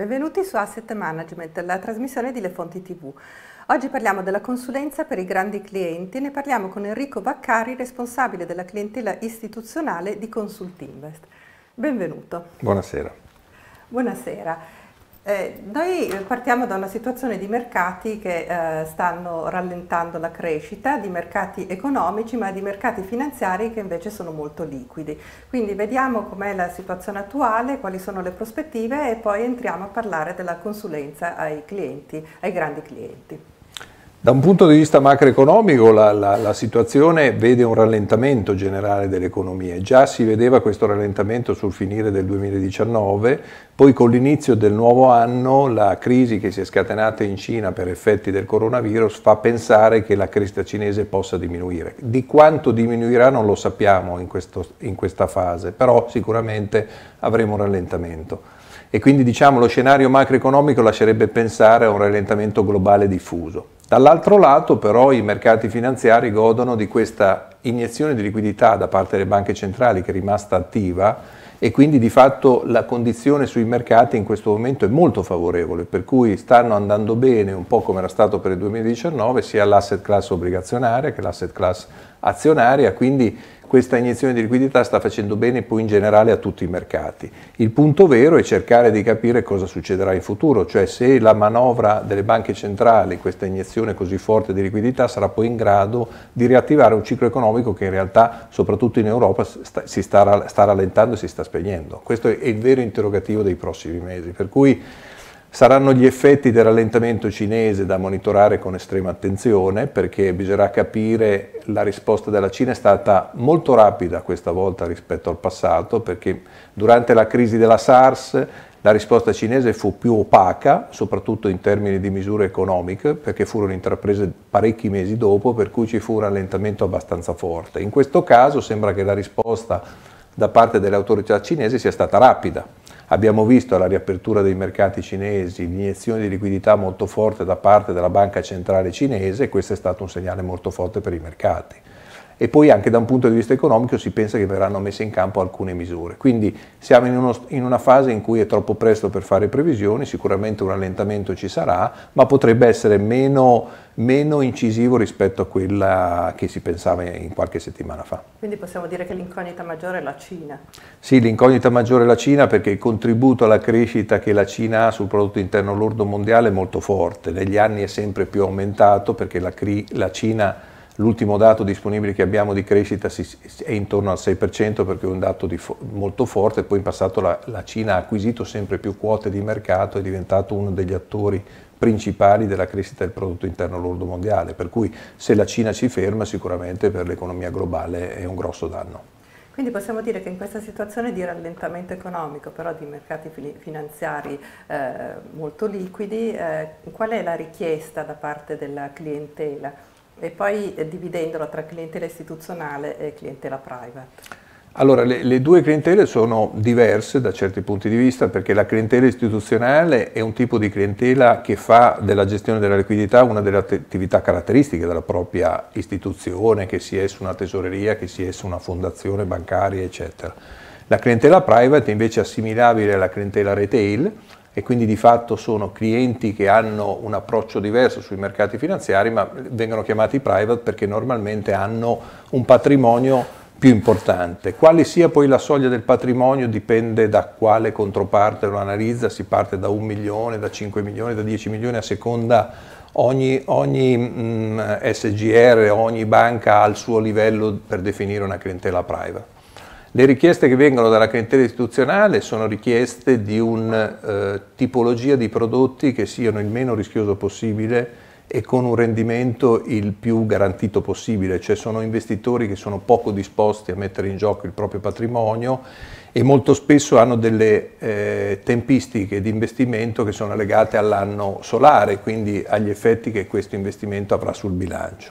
Benvenuti su Asset Management, la trasmissione di Le Fonti TV. Oggi parliamo della consulenza per i grandi clienti e ne parliamo con Enrico Vaccari, responsabile della clientela istituzionale di Consultinvest. Benvenuto. Buonasera. Buonasera. Eh, noi eh, partiamo da una situazione di mercati che eh, stanno rallentando la crescita, di mercati economici ma di mercati finanziari che invece sono molto liquidi. Quindi vediamo com'è la situazione attuale, quali sono le prospettive e poi entriamo a parlare della consulenza ai clienti, ai grandi clienti. Da un punto di vista macroeconomico la, la, la, situazione vede un rallentamento generale dell'economia, già si vedeva questo rallentamento sul finire del 2019, poi con l'inizio del nuovo anno la crisi che si è scatenata in Cina per effetti del coronavirus fa pensare che la crescita cinese possa diminuire. Di quanto diminuirà non lo sappiamo in, questo, in questa fase, però sicuramente avremo un rallentamento e quindi diciamo lo scenario macroeconomico lascerebbe pensare a un rallentamento globale diffuso. Dall'altro lato però i mercati finanziari godono di questa iniezione di liquidità da parte delle banche centrali che è rimasta attiva e quindi di fatto la condizione sui mercati in questo momento è molto favorevole, per cui stanno andando bene un po' come era stato per il 2019 sia l'asset class obbligazionaria che l'asset class azionaria, quindi questa iniezione di liquidità sta facendo bene poi in generale a tutti i mercati. Il punto vero è cercare di capire cosa succederà in futuro, cioè se la manovra delle banche centrali, questa iniezione così forte di liquidità, sarà poi in grado di riattivare un ciclo economico che in realtà, soprattutto in Europa, sta, si sta, sta rallentando e si sta spegnendo. Questo è il vero interrogativo dei prossimi mesi, per cui Saranno gli effetti del rallentamento cinese da monitorare con estrema attenzione perché bisognerà capire la risposta della Cina è stata molto rapida questa volta rispetto al passato perché durante la crisi della SARS la risposta cinese fu più opaca, soprattutto in termini di misure economiche, perché furono intraprese parecchi mesi dopo, per cui ci fu un rallentamento abbastanza forte. In questo caso sembra che la risposta da parte delle autorità cinesi sia stata rapida, Abbiamo visto la riapertura dei mercati cinesi, l'iniezione di liquidità molto forte da parte della banca centrale cinese e questo è stato un segnale molto forte per i mercati e poi anche da un punto di vista economico si pensa che verranno messe in campo alcune misure. Quindi siamo in, uno, in una fase in cui è troppo presto per fare previsioni, sicuramente un rallentamento ci sarà, ma potrebbe essere meno, meno incisivo rispetto a quella che si pensava in qualche settimana fa. Quindi possiamo dire che l'incognita maggiore è la Cina? Sì, l'incognita maggiore è la Cina perché il contributo alla crescita che la Cina ha sul prodotto interno lordo mondiale è molto forte, negli anni è sempre più aumentato perché la, la Cina L'ultimo dato disponibile che abbiamo di crescita è intorno al 6% perché è un dato fo molto forte, poi in passato la, la, Cina ha acquisito sempre più quote di mercato, è diventato uno degli attori principali della crescita del prodotto interno lordo mondiale, per cui se la Cina ci ferma sicuramente per l'economia globale è un grosso danno. Quindi possiamo dire che in questa situazione di rallentamento economico, però di mercati finanziari eh, molto liquidi, eh, qual è la richiesta da parte della clientela? E poi eh, dividendola tra clientela istituzionale e clientela private. Allora, le, le, due clientele sono diverse da certi punti di vista perché la clientela istituzionale è un tipo di clientela che fa della gestione della liquidità una delle attività caratteristiche della propria istituzione, che sia su una tesoreria, che sia su una fondazione bancaria, eccetera. La clientela private invece è assimilabile alla clientela retail, e quindi di fatto sono clienti che hanno un approccio diverso sui mercati finanziari, ma vengono chiamati private perché normalmente hanno un patrimonio più importante. Quale sia poi la soglia del patrimonio dipende da quale controparte lo analizza, si parte da 1 milione, da 5 milioni, da 10 milioni a seconda ogni, ogni mh, mm, SGR, ogni banca ha il suo livello per definire una clientela private. Le richieste che vengono dalla clientela istituzionale sono richieste di una eh, tipologia di prodotti che siano il meno rischioso possibile e con un rendimento il più garantito possibile, cioè sono investitori che sono poco disposti a mettere in gioco il proprio patrimonio e molto spesso hanno delle eh, tempistiche di investimento che sono legate all'anno solare, quindi agli effetti che questo investimento avrà sul bilancio.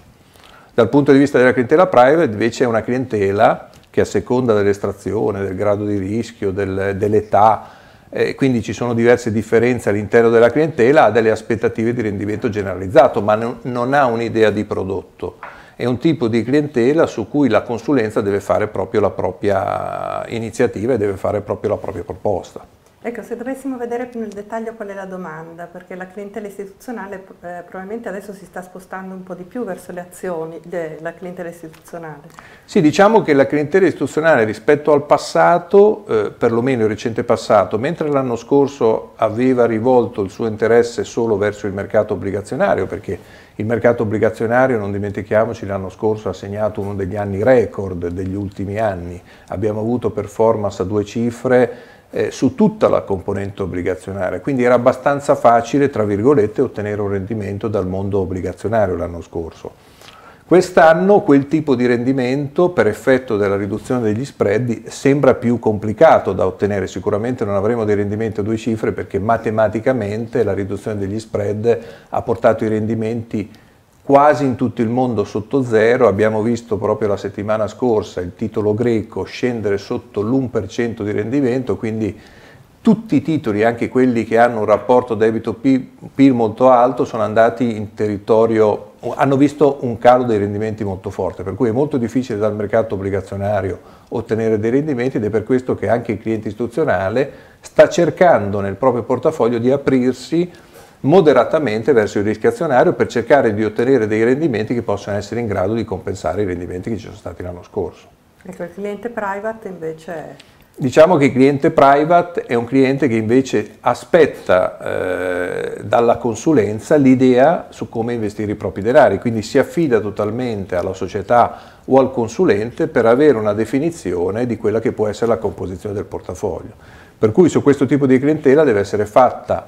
Dal punto di vista della clientela private invece è una clientela che a seconda dell'estrazione, del grado di rischio, del, dell'età, eh, quindi ci sono diverse differenze all'interno della clientela, ha delle aspettative di rendimento generalizzato, ma non, non ha un'idea di prodotto. È un tipo di clientela su cui la consulenza deve fare proprio la propria iniziativa e deve fare proprio la propria proposta. Ecco, se dovessimo vedere più nel dettaglio qual è la domanda, perché la clientela istituzionale eh, probabilmente adesso si sta spostando un po' di più verso le azioni della clientela istituzionale. Sì, diciamo che la clientela istituzionale rispetto al passato, eh, perlomeno il recente passato, mentre l'anno scorso aveva rivolto il suo interesse solo verso il mercato obbligazionario, perché il mercato obbligazionario, non dimentichiamoci, l'anno scorso ha segnato uno degli anni record degli ultimi anni, abbiamo avuto performance a due cifre eh, su tutta la componente obbligazionaria, quindi era abbastanza facile, tra virgolette, ottenere un rendimento dal mondo obbligazionario l'anno scorso. Quest'anno quel tipo di rendimento, per effetto della riduzione degli spread, sembra più complicato da ottenere. Sicuramente non avremo dei rendimenti a due cifre perché matematicamente la riduzione degli spread ha portato i rendimenti quasi in tutto il mondo sotto zero, abbiamo visto proprio la settimana scorsa il titolo greco scendere sotto l'1% di rendimento, quindi tutti i titoli, anche quelli che hanno un rapporto debito-PIL molto alto, sono andati in territorio, hanno visto un calo dei rendimenti molto forte, per cui è molto difficile dal mercato obbligazionario ottenere dei rendimenti ed è per questo che anche il cliente istituzionale sta cercando nel proprio portafoglio di aprirsi moderatamente verso il rischio azionario per cercare di ottenere dei rendimenti che possano essere in grado di compensare i rendimenti che ci sono stati l'anno scorso. Ecco, il cliente private invece è... Diciamo che il cliente private è un cliente che invece aspetta eh, dalla consulenza l'idea su come investire i propri denari, quindi si affida totalmente alla società o al consulente per avere una definizione di quella che può essere la composizione del portafoglio. Per cui su questo tipo di clientela deve essere fatta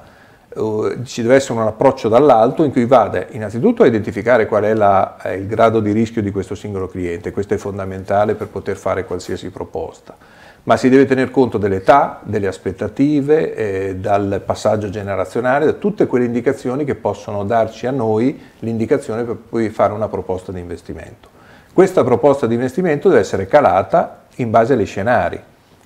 eh, ci deve essere un approccio dall'alto in cui vada innanzitutto a identificare qual è la, eh, il grado di rischio di questo singolo cliente, questo è fondamentale per poter fare qualsiasi proposta, ma si deve tener conto dell'età, delle aspettative, eh, dal passaggio generazionale, da tutte quelle indicazioni che possono darci a noi l'indicazione per poi fare una proposta di investimento. Questa proposta di investimento deve essere calata in base agli scenari,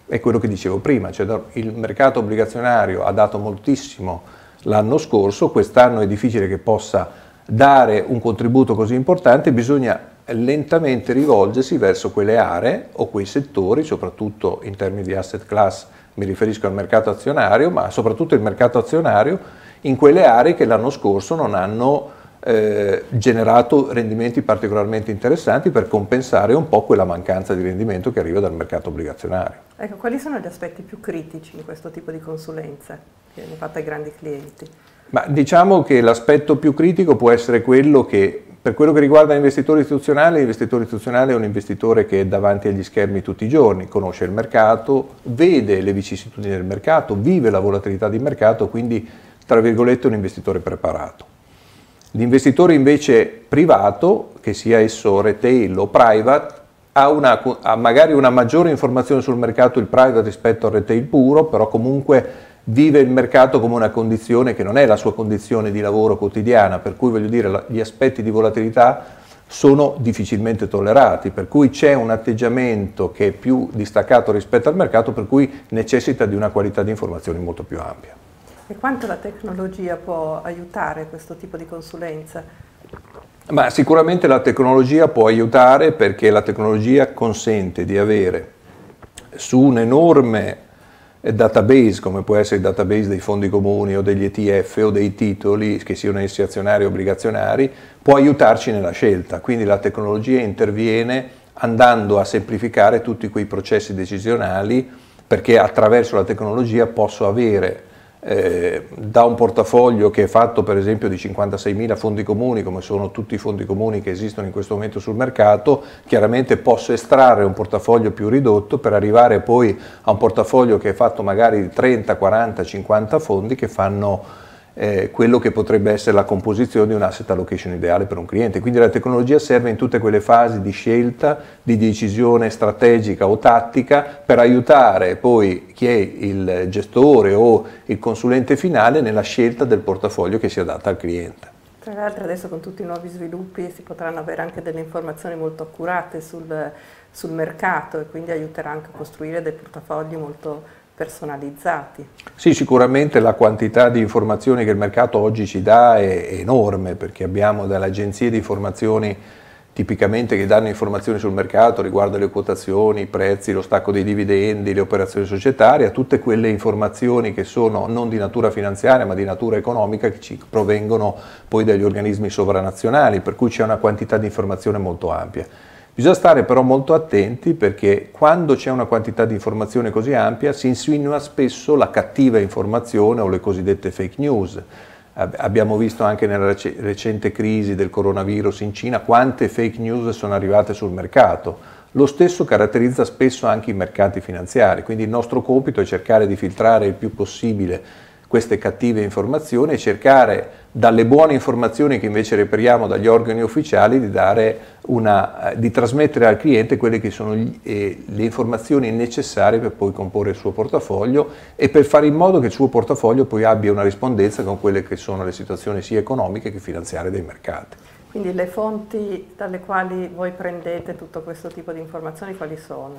è quello che dicevo prima, cioè il mercato obbligazionario ha dato moltissimo l'anno scorso, quest'anno è difficile che possa dare un contributo così importante, bisogna lentamente rivolgersi verso quelle aree o quei settori, soprattutto in termini di asset class, mi riferisco al mercato azionario, ma soprattutto il mercato azionario in quelle aree che l'anno scorso non hanno eh, generato rendimenti particolarmente interessanti per compensare un po' quella mancanza di rendimento che arriva dal mercato obbligazionario. Ecco, quali sono gli aspetti più critici in questo tipo di consulenza che viene fatta ai grandi clienti? Ma diciamo che l'aspetto più critico può essere quello che per quello che riguarda l'investitore istituzionale, l'investitore istituzionale è un investitore che è davanti agli schermi tutti i giorni, conosce il mercato, vede le vicissitudini del mercato, vive la volatilità di mercato, quindi tra virgolette è un investitore preparato L'investitore invece privato, che sia esso retail o private, ha, una, ha, magari una maggiore informazione sul mercato il private rispetto al retail puro, però comunque vive il mercato come una condizione che non è la sua condizione di lavoro quotidiana, per cui voglio dire gli aspetti di volatilità sono difficilmente tollerati, per cui c'è un atteggiamento che è più distaccato rispetto al mercato, per cui necessita di una qualità di informazioni molto più ampia. E quanto la tecnologia può aiutare questo tipo di consulenza? Ma sicuramente la tecnologia può aiutare perché la tecnologia consente di avere su un enorme database, come può essere il database dei fondi comuni o degli ETF o dei titoli, che siano essi azionari o obbligazionari, può aiutarci nella scelta. Quindi la tecnologia interviene andando a semplificare tutti quei processi decisionali perché attraverso la tecnologia posso avere eh, da un portafoglio che è fatto per esempio di 56.000 fondi comuni, come sono tutti i fondi comuni che esistono in questo momento sul mercato, chiaramente posso estrarre un portafoglio più ridotto per arrivare poi a un portafoglio che è fatto magari di 30, 40, 50 fondi che fanno eh, quello che potrebbe essere la composizione di un asset allocation ideale per un cliente. Quindi la tecnologia serve in tutte quelle fasi di scelta, di decisione strategica o tattica per aiutare poi chi è il gestore o il consulente finale nella scelta del portafoglio che si adatta al cliente. Tra l'altro adesso con tutti i nuovi sviluppi si potranno avere anche delle informazioni molto accurate sul, sul mercato e quindi aiuterà anche a costruire dei portafogli molto personalizzati. Sì, sicuramente la quantità di informazioni che il mercato oggi ci dà è enorme perché abbiamo dalle agenzie di informazioni tipicamente che danno informazioni sul mercato riguardo le quotazioni, i prezzi, lo stacco dei dividendi, le operazioni societarie, tutte quelle informazioni che sono non di natura finanziaria ma di natura economica che ci provengono poi dagli organismi sovranazionali, per cui c'è una quantità di informazione molto ampia. Bisogna stare però molto attenti perché quando c'è una quantità di informazione così ampia si insinua spesso la cattiva informazione o le cosiddette fake news. Abbiamo visto anche nella recente crisi del coronavirus in Cina quante fake news sono arrivate sul mercato. Lo stesso caratterizza spesso anche i mercati finanziari, quindi il nostro compito è cercare di filtrare il più possibile queste cattive informazioni e cercare dalle buone informazioni che invece reperiamo dagli organi ufficiali di, una, eh, di trasmettere al cliente quelle che sono gli, eh, le informazioni necessarie per poi comporre il suo portafoglio e per fare in modo che il suo portafoglio poi abbia una rispondenza con quelle che sono le situazioni sia economiche che finanziarie dei mercati. Quindi le fonti dalle quali voi prendete tutto questo tipo di informazioni quali sono?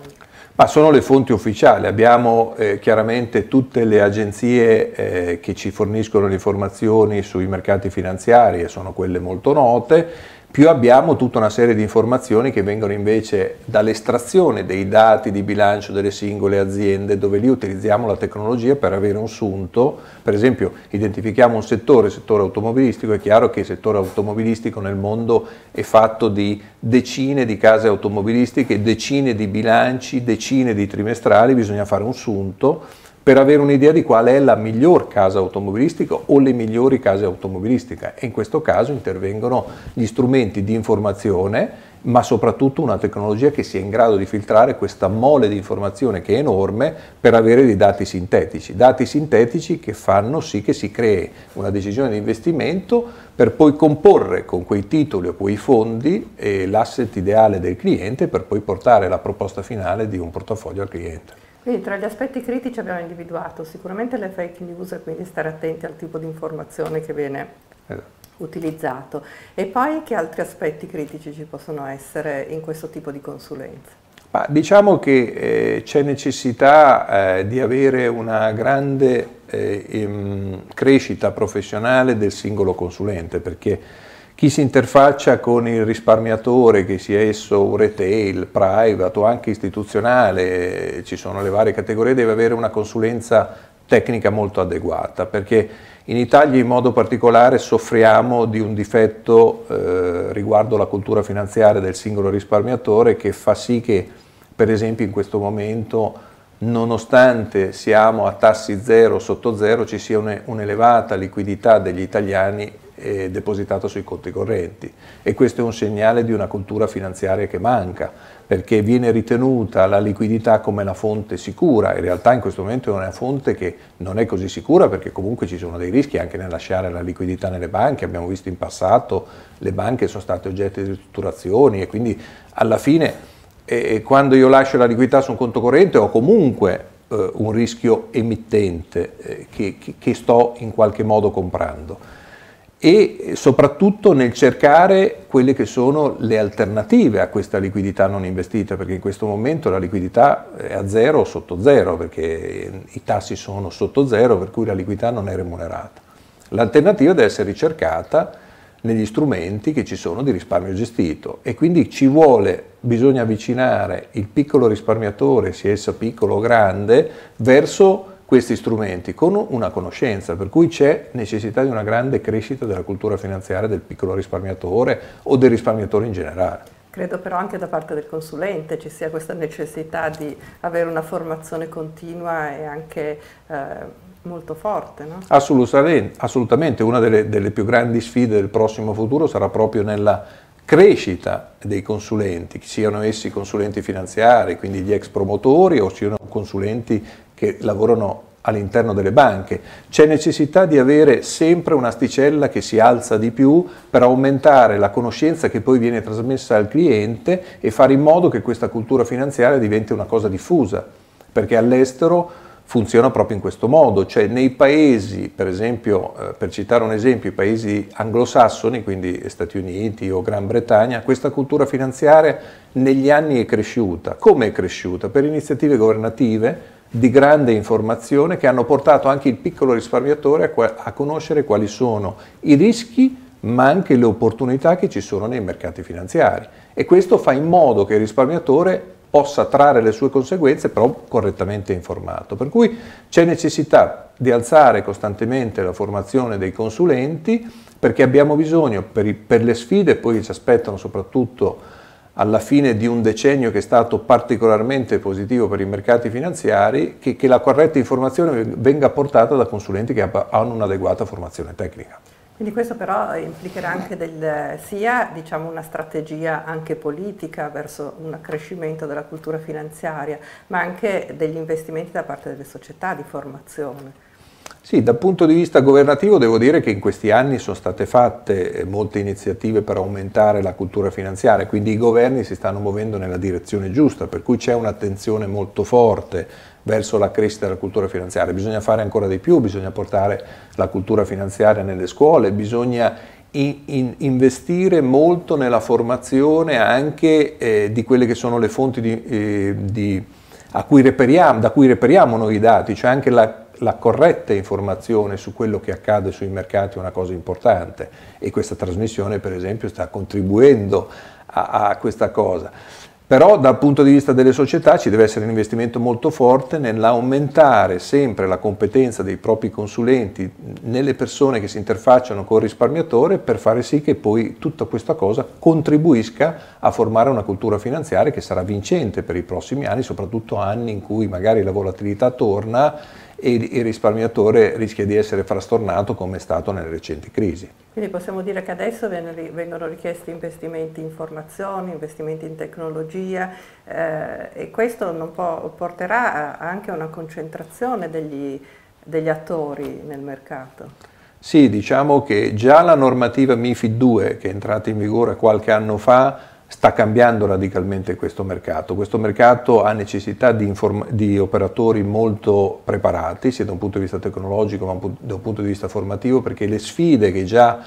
Ma sono le fonti ufficiali, abbiamo eh, chiaramente tutte le agenzie eh, che ci forniscono le informazioni sui mercati finanziari e sono quelle molto note, più abbiamo tutta una serie di informazioni che vengono invece dall'estrazione dei dati di bilancio delle singole aziende, dove lì utilizziamo la tecnologia per avere un sunto, per esempio identifichiamo un settore, il settore automobilistico, è chiaro che il settore automobilistico nel mondo è fatto di decine di case automobilistiche, decine di bilanci, decine di trimestrali, bisogna fare un sunto per avere un'idea di qual è la miglior casa automobilistica o le migliori case automobilistiche. E in questo caso intervengono gli strumenti di informazione ma soprattutto una tecnologia che sia in grado di filtrare questa mole di informazione che è enorme per avere dei dati sintetici, dati sintetici che fanno sì che si crei una decisione di investimento per poi comporre con quei titoli o quei fondi eh, l'asset ideale del cliente per poi portare la proposta finale di un portafoglio al cliente. Quindi tra gli aspetti critici abbiamo individuato sicuramente le fake news e quindi stare attenti al tipo di informazione che viene esatto utilizzato e poi che altri aspetti critici ci possono essere in questo tipo di consulenza? Ma diciamo che eh, c'è necessità eh, di avere una grande eh, em, crescita professionale del singolo consulente perché chi si interfaccia con il risparmiatore, che sia esso retail, private o anche istituzionale, eh, ci sono le varie categorie, deve avere una consulenza tecnica molto adeguata, perché in Italia in modo particolare soffriamo di un difetto eh, riguardo la cultura finanziaria del singolo risparmiatore che fa sì che, per esempio, in questo momento, nonostante siamo a tassi zero, sotto zero, ci sia un'elevata liquidità degli italiani eh, depositato sui conti correnti e questo è un segnale di una cultura finanziaria che manca perché viene ritenuta la liquidità come la fonte sicura, in realtà in questo momento è una fonte che non è così sicura perché comunque ci sono dei rischi anche nel lasciare la liquidità nelle banche, abbiamo visto in passato le banche sono state oggetto di ristrutturazioni e quindi alla fine eh, quando io lascio la liquidità su un conto corrente ho comunque eh, un rischio emittente eh, che, che sto in qualche modo comprando e soprattutto nel cercare quelle che sono le alternative a questa liquidità non investita, perché in questo momento la liquidità è a zero o sotto zero, perché i tassi sono sotto zero, per cui la liquidità non è remunerata. L'alternativa deve essere ricercata negli strumenti che ci sono di risparmio gestito e quindi ci vuole, bisogna avvicinare il piccolo risparmiatore, sia esso piccolo o grande, verso questi strumenti con una conoscenza, per cui c'è necessità di una grande crescita della cultura finanziaria del piccolo risparmiatore o del risparmiatore in generale. Credo però anche da parte del consulente ci sia questa necessità di avere una formazione continua e anche eh, molto forte. No? Assolutamente, assolutamente. una delle, delle più grandi sfide del prossimo futuro sarà proprio nella crescita dei consulenti, siano essi consulenti finanziari, quindi gli ex promotori o siano consulenti che lavorano all'interno delle banche. C'è necessità di avere sempre un'asticella che si alza di più per aumentare la conoscenza che poi viene trasmessa al cliente e fare in modo che questa cultura finanziaria diventi una cosa diffusa, perché all'estero funziona proprio in questo modo, cioè nei paesi, per esempio, eh, per citare un esempio, i paesi anglosassoni, quindi Stati Uniti o Gran Bretagna, questa cultura finanziaria negli anni è cresciuta. Come è cresciuta? Per iniziative governative, di grande informazione che hanno portato anche il piccolo risparmiatore a, a conoscere quali sono i rischi ma anche le opportunità che ci sono nei mercati finanziari e questo fa in modo che il risparmiatore possa trarre le sue conseguenze però correttamente informato. Per cui c'è necessità di alzare costantemente la formazione dei consulenti perché abbiamo bisogno per, i, per le sfide poi che ci aspettano soprattutto alla fine di un decennio che è stato particolarmente positivo per i mercati finanziari, che, che la corretta informazione venga portata da consulenti che hanno un'adeguata formazione tecnica. Quindi questo però implicherà anche del, sia diciamo, una strategia anche politica verso un accrescimento della cultura finanziaria, ma anche degli investimenti da parte delle società di formazione. Sì, dal punto di vista governativo devo dire che in questi anni sono state fatte eh, molte iniziative per aumentare la cultura finanziaria, quindi i governi si stanno muovendo nella direzione giusta, per cui c'è un'attenzione molto forte verso la crescita della cultura finanziaria. Bisogna fare ancora di più, bisogna portare la cultura finanziaria nelle scuole, bisogna in, in, investire molto nella formazione anche eh, di quelle che sono le fonti di, eh, di, cui reperiamo, da cui reperiamo noi i dati, cioè anche la la corretta informazione su quello che accade sui mercati è una cosa importante e questa trasmissione per esempio sta contribuendo a, a questa cosa. Però dal punto di vista delle società ci deve essere un investimento molto forte nell'aumentare sempre la competenza dei propri consulenti nelle persone che si interfacciano col risparmiatore per fare sì che poi tutta questa cosa contribuisca a formare una cultura finanziaria che sarà vincente per i prossimi anni, soprattutto anni in cui magari la volatilità torna e il risparmiatore rischia di essere frastornato come è stato nelle recenti crisi. Quindi possiamo dire che adesso vengono richiesti investimenti in formazione, investimenti in tecnologia eh, e questo può, porterà anche a una concentrazione degli, degli attori nel mercato. Sì, diciamo che già la normativa MIFID 2 che è entrata in vigore qualche anno fa sta cambiando radicalmente questo mercato. Questo mercato ha necessità di, di, operatori molto preparati, sia da un punto di vista tecnologico ma da un punto di vista formativo, perché le sfide che già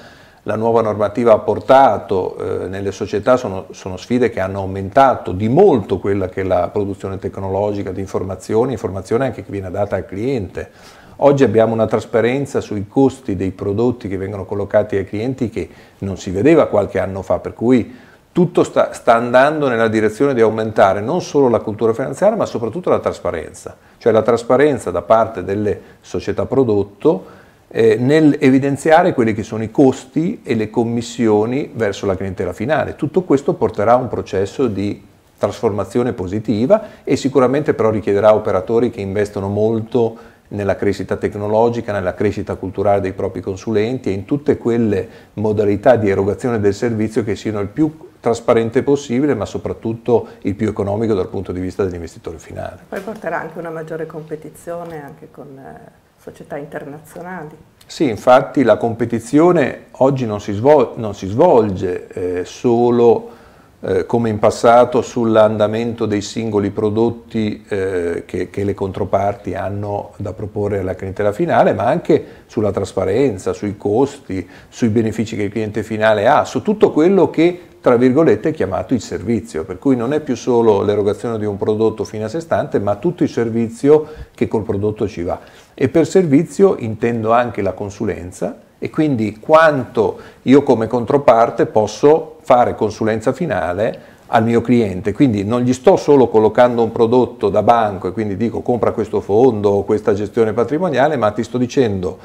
la nuova normativa ha portato eh, nelle società sono, sono, sfide che hanno aumentato di molto quella che è la produzione tecnologica di informazioni, informazione anche che viene data al cliente. Oggi abbiamo una trasparenza sui costi dei prodotti che vengono collocati ai clienti che non si vedeva qualche anno fa, per cui tutto sta, sta, andando nella direzione di aumentare non solo la cultura finanziaria ma soprattutto la trasparenza, cioè la trasparenza da parte delle società prodotto eh, nel evidenziare quelli che sono i costi e le commissioni verso la clientela finale. Tutto questo porterà a un processo di trasformazione positiva e sicuramente però richiederà operatori che investono molto nella crescita tecnologica, nella crescita culturale dei propri consulenti e in tutte quelle modalità di erogazione del servizio che siano il più trasparente possibile, ma soprattutto il più economico dal punto di vista dell'investitore finale. Poi porterà anche una maggiore competizione anche con eh, società internazionali. Sì, infatti la competizione oggi non si, svol non si svolge eh, solo eh, come in passato sull'andamento dei singoli prodotti eh, che, che le controparti hanno da proporre alla clientela finale, ma anche sulla trasparenza, sui costi, sui benefici che il cliente finale ha, su tutto quello che tra virgolette chiamato il servizio, per cui non è più solo l'erogazione di un prodotto fino a sé stante, ma tutto il servizio che col prodotto ci va. E per servizio intendo anche la consulenza e quindi quanto io come controparte posso fare consulenza finale al mio cliente, quindi non gli sto solo collocando un prodotto da banco e quindi dico compra questo fondo o questa gestione patrimoniale, ma ti sto dicendo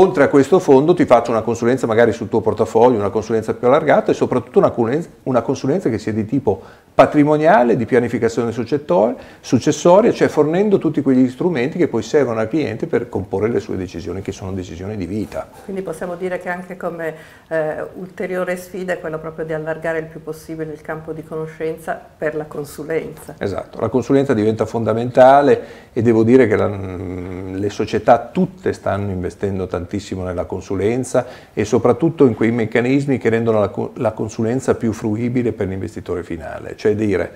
Oltre a questo fondo ti faccio una consulenza magari sul tuo portafoglio, una consulenza più allargata e soprattutto una consulenza, una consulenza che sia di tipo patrimoniale, di pianificazione successoria, cioè fornendo tutti quegli strumenti che poi servono al cliente per comporre le sue decisioni, che sono decisioni di vita. Quindi possiamo dire che anche come eh, ulteriore sfida è quella proprio di allargare il più possibile il campo di conoscenza per la consulenza. Esatto, la consulenza diventa fondamentale e devo dire che la, mm, le società tutte stanno investendo tantissimo nella consulenza e soprattutto in quei meccanismi che rendono la, la consulenza più fruibile per l'investitore finale. Cioè cioè dire,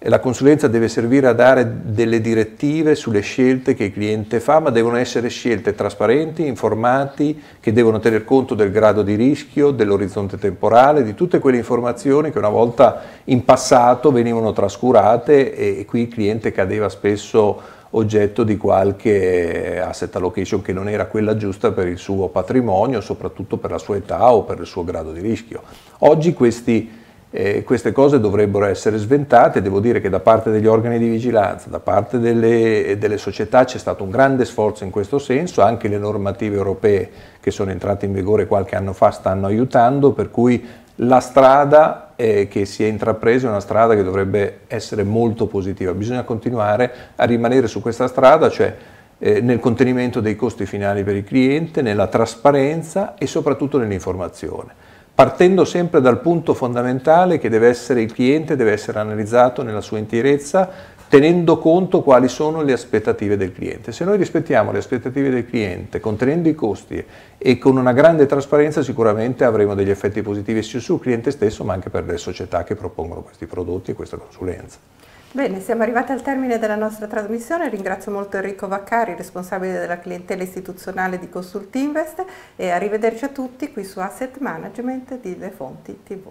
la consulenza deve servire a dare delle direttive sulle scelte che il cliente fa, ma devono essere scelte trasparenti, informati, che devono tener conto del grado di rischio, dell'orizzonte temporale, di tutte quelle informazioni che una volta in passato venivano trascurate e qui il cliente cadeva spesso oggetto di qualche asset allocation che non era quella giusta per il suo patrimonio, soprattutto per la sua età o per il suo grado di rischio. Oggi questi eh, queste cose dovrebbero essere sventate, devo dire che da parte degli organi di vigilanza, da parte delle, delle società c'è stato un grande sforzo in questo senso, anche le normative europee che sono entrate in vigore qualche anno fa stanno aiutando, per cui la strada eh, che si è intrapresa è una strada che dovrebbe essere molto positiva, bisogna continuare a rimanere su questa strada, cioè eh, nel contenimento dei costi finali per il cliente, nella trasparenza e soprattutto nell'informazione partendo sempre dal punto fondamentale che deve essere il cliente, deve essere analizzato nella sua interezza, tenendo conto quali sono le aspettative del cliente. Se noi rispettiamo le aspettative del cliente, contenendo i costi e con una grande trasparenza, sicuramente avremo degli effetti positivi sia sul cliente stesso, ma anche per le società che propongono questi prodotti e questa consulenza. Bene, siamo arrivati al termine della nostra trasmissione, ringrazio molto Enrico Vaccari, responsabile della clientela istituzionale di Consultinvest e arrivederci a tutti qui su Asset Management di Le Fonti TV.